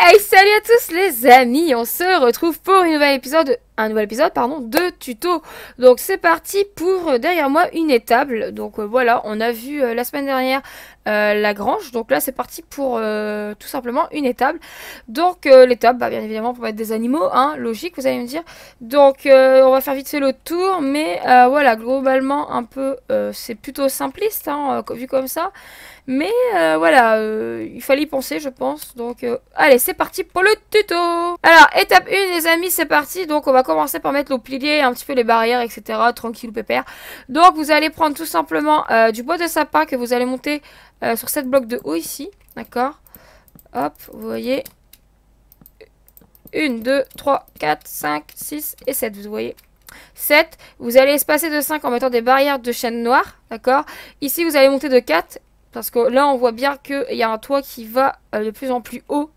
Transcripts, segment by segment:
Hey, salut à tous les amis, on se retrouve pour un nouvel épisode un nouvel épisode pardon de tuto. Donc c'est parti pour euh, derrière moi une étable. Donc euh, voilà, on a vu euh, la semaine dernière la grange. Donc là c'est parti pour tout simplement une étable. Donc l'étable, bah, bien évidemment pour mettre des animaux, hein, logique vous allez me dire. Donc on va faire vite fait le tour, mais voilà globalement un peu c'est plutôt simpliste hein, vu comme ça. Mais voilà, il fallait y penser je pense. Donc allez c'est parti pour le tuto. Alors étape 1 les amis c'est parti. Donc on va commencer par mettre le pilier, un petit peu les barrières, etc. Tranquille ou pépère. Donc vous allez prendre tout simplement euh, du bois de sapin que vous allez monter euh, sur 7 blocs de haut ici. D'accord Hop, vous voyez. 1, 2, 3, 4, 5, 6 et 7, vous voyez. 7, vous allez espacer de 5 en mettant des barrières de chaîne noire, d'accord Ici, vous allez monter de 4, parce que là, on voit bien qu'il y a un toit qui va euh, de plus en plus haut,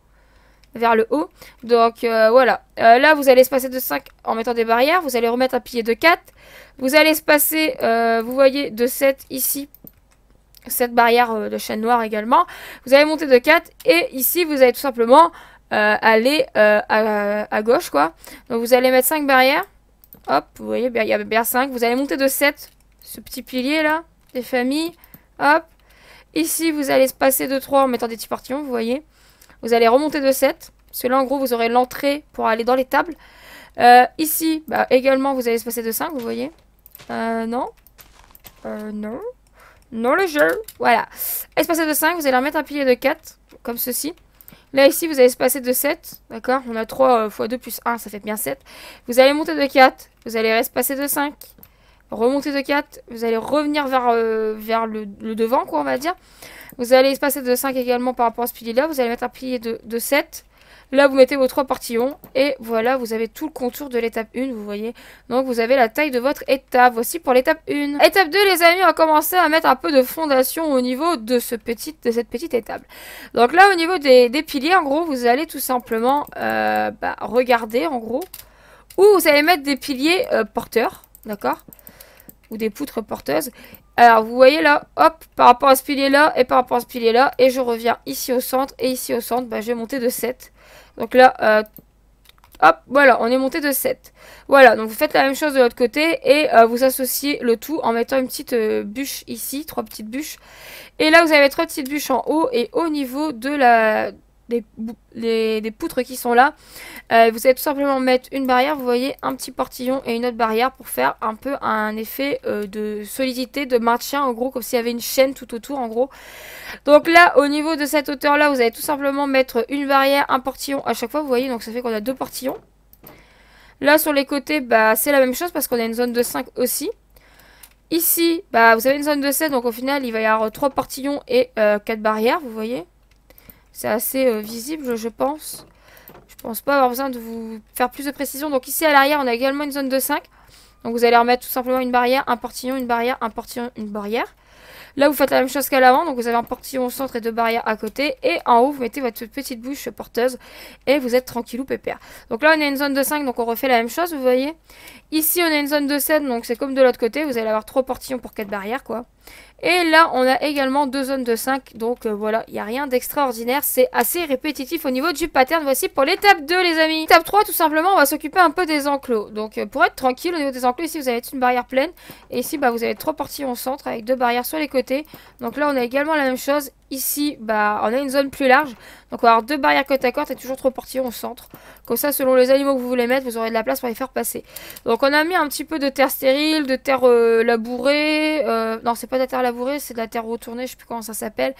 vers le haut. Donc euh, voilà. Euh, là, vous allez se passer de 5 en mettant des barrières. Vous allez remettre un pilier de 4. Vous allez se passer, euh, vous voyez, de 7 ici. Cette barrière de chaîne noire également. Vous allez monter de 4. Et ici, vous allez tout simplement aller à, gauche. quoi. Donc vous allez mettre 5 barrières. Hop, vous voyez, il y a bien 5. Vous allez monter de 7. Ce petit pilier là, des familles. Hop. Ici, vous allez se passer de 3 en mettant des petits portillons, vous voyez. Vous allez remonter de 7. Parce là, en gros, vous aurez l'entrée pour aller dans les tables. Euh, ici, bah, également, vous allez se passer de 5, vous voyez. Euh, non. Euh, non. Non, le jeu. Voilà. Espace de 5, vous allez remettre un pilier de 4, comme ceci. Là, ici, vous allez se passer de 7, d'accord On a 3 x 2 plus 1, ça fait bien 7. Vous allez monter de 4, vous allez espacer de 5, remonter de 4, vous allez revenir vers, euh, vers le devant, quoi, on va dire. Vous allez espacer de 5 également par rapport à ce pilier-là. Vous allez mettre un pilier de, 7. Là, vous mettez vos trois portillons. Et voilà, vous avez tout le contour de l'étape 1, vous voyez. Donc, vous avez la taille de votre étape. Voici pour l'étape 1. Étape 2, les amis, on va commencer à mettre un peu de fondation au niveau de, ce petit, de cette petite étape. Donc là, au niveau des, piliers, en gros, vous allez tout simplement euh, bah, regarder, en gros. Ou vous allez mettre des piliers euh, porteurs, d'accord Ou des poutres porteuses. Alors, vous voyez là, hop, par rapport à ce pilier-là et par rapport à ce pilier-là. Et je reviens ici au centre et ici au centre. Bah, je vais monter de 7. Donc là, euh, hop, voilà, on est monté de 7. Voilà, donc vous faites la même chose de l'autre côté et euh, vous associez le tout en mettant une petite euh, bûche ici, trois petites bûches. Et là, vous avez trois petites bûches en haut et au niveau de la des, les, poutres qui sont là. Euh, vous allez tout simplement mettre une barrière, vous voyez un petit portillon et une autre barrière pour faire un peu un effet euh, de solidité, de maintien en gros, comme s'il y avait une chaîne tout autour en gros. Donc là, au niveau de cette hauteur là, vous allez tout simplement mettre une barrière, un portillon à chaque fois, vous voyez, donc ça fait qu'on a deux portillons. Là sur les côtés, bah, c'est la même chose parce qu'on a une zone de 5 aussi. Ici, bah, vous avez une zone de 7, donc au final, il va y avoir trois portillons et euh, quatre barrières, vous voyez. C'est assez euh, visible, je pense. Je pense pas avoir besoin de vous faire plus de précision. Donc ici, à l'arrière, on a également une zone de 5. Donc vous allez remettre tout simplement une barrière, un portillon, une barrière, un portillon, une barrière. Là, vous faites la même chose qu'à l'avant. Donc vous avez un portillon au centre et deux barrières à côté. Et en haut, vous mettez votre petite bouche porteuse. Et vous êtes tranquille ou pépère. Donc là, on a une zone de 5. Donc on refait la même chose, vous voyez. Ici, on a une zone de 7. Donc c'est comme de l'autre côté. Vous allez avoir trois portillons pour quatre barrières, quoi. Et là, on a également deux zones de 5. Donc euh, voilà, il n'y a rien d'extraordinaire. C'est assez répétitif au niveau du pattern. Voici pour l'étape 2, les amis. Étape 3, tout simplement, on va s'occuper un peu des enclos. Donc euh, pour être tranquille, au niveau des enclos, ici, vous avez une barrière pleine. Et ici, bah, vous avez trois parties au centre avec deux barrières sur les côtés. Donc là, on a également la même chose ici, bah, on a une zone plus large. Donc on va avoir deux barrières côte à côte et toujours trois portillons au centre. Comme ça, selon les animaux que vous voulez mettre, vous aurez de la place pour les faire passer. Donc on a mis un petit peu de terre stérile, de terre euh, labourée. Euh, non, c'est pas de la terre labourée, c'est de la terre retournée, je sais plus comment ça s'appelle.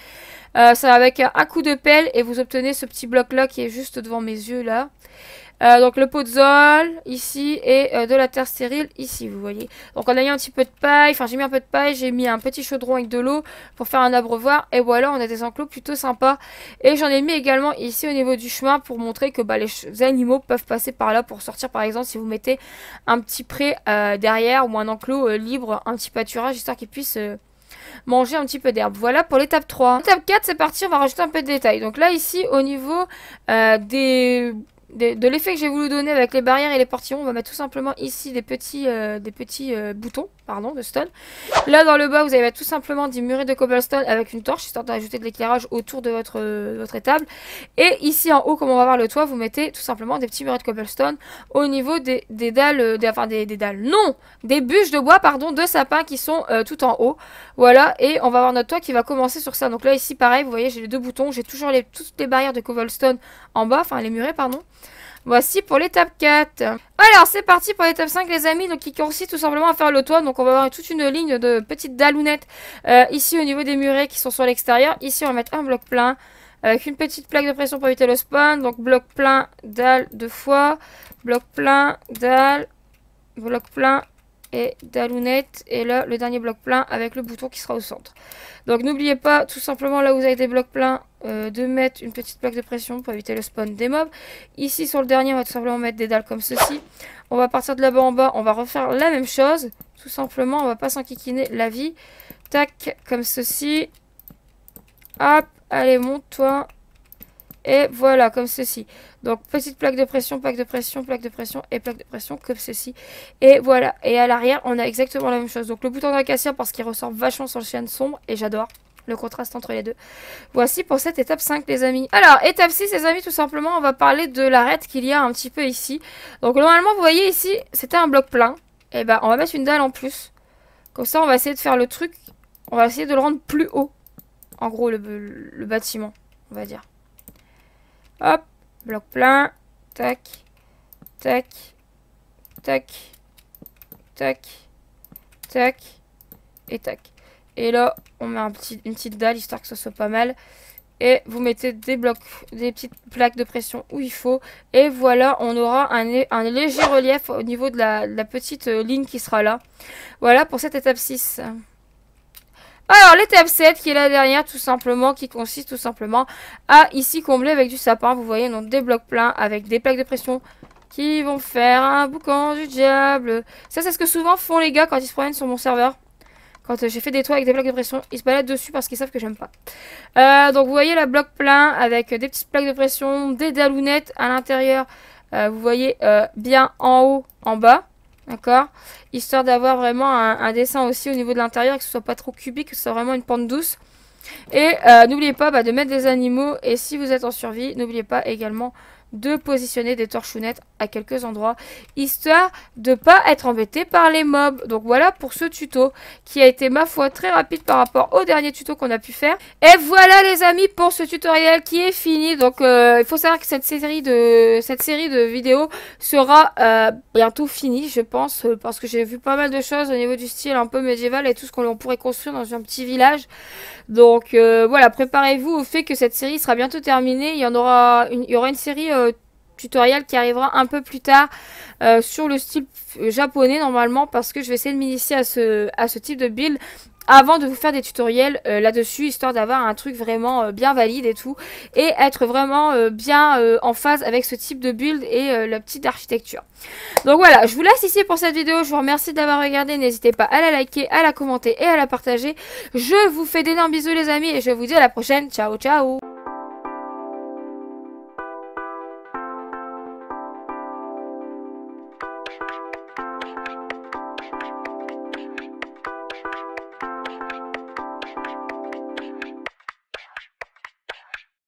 Ça euh, ça avec un coup de pelle et vous obtenez ce petit bloc-là qui est juste devant mes yeux là. Euh, donc le pot de zol ici et de la terre stérile ici, vous voyez. Donc on a mis un petit peu de paille, enfin j'ai mis un peu de paille, j'ai mis un petit chaudron avec de l'eau pour faire un abreuvoir et voilà on des enclos plutôt sympas. Et j'en ai mis également ici au niveau du chemin pour montrer que bah, les animaux peuvent passer par là pour sortir. Par exemple, si vous mettez un petit pré euh, derrière ou un enclos euh, libre, un petit pâturage, histoire qu'ils puissent... Euh, manger un petit peu d'herbe. Voilà pour l'étape 3. L'étape 4, c'est parti, on va rajouter un peu de détails. Donc là, ici, au niveau des de, l'effet que j'ai voulu donner avec les barrières et les portillons, on va mettre tout simplement ici des petits, euh, des petits euh, boutons pardon, de stone. Là, dans le bas, vous allez mettre tout simplement Des murets de cobblestone avec une torche, histoire d'ajouter de l'éclairage autour de votre, euh, votre étable. Et ici, en haut, comme on va voir le toit, vous mettez tout simplement des petits murets de cobblestone au niveau des, dalles, des, enfin des, dalles, non, des bûches de bois, pardon, de sapin qui sont tout en haut. Voilà, et on va avoir notre toit qui va commencer sur ça. Donc là, ici, pareil, vous voyez, j'ai les deux boutons, j'ai toujours les, toutes les barrières de cobblestone en bas, enfin les murets, pardon. Voici pour l'étape 4. Alors, c'est parti pour l'étape 5, les amis. Donc, qui consiste tout simplement à faire le toit. Donc, on va avoir toute une ligne de petites dalounettes euh, ici au niveau des murets qui sont sur l'extérieur. Ici, on va mettre un bloc plein avec une petite plaque de pression pour éviter le spawn. Donc, bloc plein, dalle deux fois. Bloc plein, dalle, bloc plein, et dalounette Et là, le dernier bloc plein avec le bouton qui sera au centre. Donc n'oubliez pas, tout simplement, là où vous avez des blocs pleins, euh, de mettre une petite plaque de pression pour éviter le spawn des mobs. Ici, sur le dernier, on va tout simplement mettre des dalles comme ceci. On va partir de là-bas en bas, on va refaire la même chose. Tout simplement, on va pas s'enquiquiner la vie. Tac, comme ceci. Hop, allez, monte-toi. Et voilà, comme ceci. Donc, petite plaque de pression, plaque de pression, plaque de pression et plaque de pression, comme ceci. Et voilà. Et à l'arrière, on a exactement la même chose. Donc, le bouton de cassière parce qu'il ressort vachement sur le chien sombre, et j'adore le contraste entre les deux. Voici pour cette étape 5 les amis. Alors étape 6 les amis tout simplement on va parler de l'arête qu'il y a un petit peu ici. Donc normalement vous voyez ici c'était un bloc plein. Et eh ben bah, on va mettre une dalle en plus. Comme ça on va essayer de faire le truc. On va essayer de le rendre plus haut. En gros le bâtiment on va dire. Hop, bloc plein. Tac, tac, tac, tac, tac et tac. Et là, on met une petite dalle, histoire que ce soit pas mal. Et vous mettez des blocs, des petites plaques de pression où il faut. Et voilà, on aura un, léger relief au niveau de la, de la petite euh, ligne qui sera là. Voilà pour cette étape 6. Alors, l'étape 7 qui est la dernière tout simplement, qui consiste tout simplement à ici combler avec du sapin. Vous voyez, donc des blocs pleins avec des plaques de pression qui vont faire un boucan du diable. Ça, c'est ce que souvent font les gars quand ils se promènent sur mon serveur. Quand euh, j'ai fait des toits avec des blocs de pression, ils se baladent dessus parce qu'ils savent que j'aime pas. Euh, donc vous voyez la bloc plein avec euh, des petites plaques de pression, des dalounettes à l'intérieur. vous voyez bien en haut, en bas. D'accord Histoire d'avoir vraiment un, dessin aussi au niveau de l'intérieur, que ce soit pas trop cubique, que ce soit vraiment une pente douce. Et euh, n'oubliez pas bah, de mettre des animaux. Et si vous êtes en survie, n'oubliez pas également de positionner des torchounettes à quelques endroits, histoire de pas être embêté par les mobs. Donc voilà pour ce tuto qui a été ma foi très rapide par rapport au dernier tuto qu'on a pu faire. Et voilà les amis pour ce tutoriel qui est fini. Donc euh, il faut savoir que cette série de cette série de vidéos sera euh, bientôt finie, je pense, euh, parce que j'ai vu pas mal de choses au niveau du style un peu médiéval et tout ce qu'on pourrait construire dans un petit village. Donc voilà, préparez-vous au fait que cette série sera bientôt terminée. Il y en aura une, il y aura une série tutoriel qui arrivera un peu plus tard euh, sur le style euh, japonais normalement parce que je vais essayer de m'initier à ce, à ce type de build avant de vous faire des tutoriels euh, là-dessus, histoire d'avoir un truc vraiment bien valide et tout, et être vraiment bien en phase avec ce type de build et la petite architecture. Donc voilà, je vous laisse ici pour cette vidéo, je vous remercie d'avoir regardé, n'hésitez pas à la liker, à la commenter et à la partager. Je vous fais d'énormes bisous les amis, et je vous dis à la prochaine, ciao ciao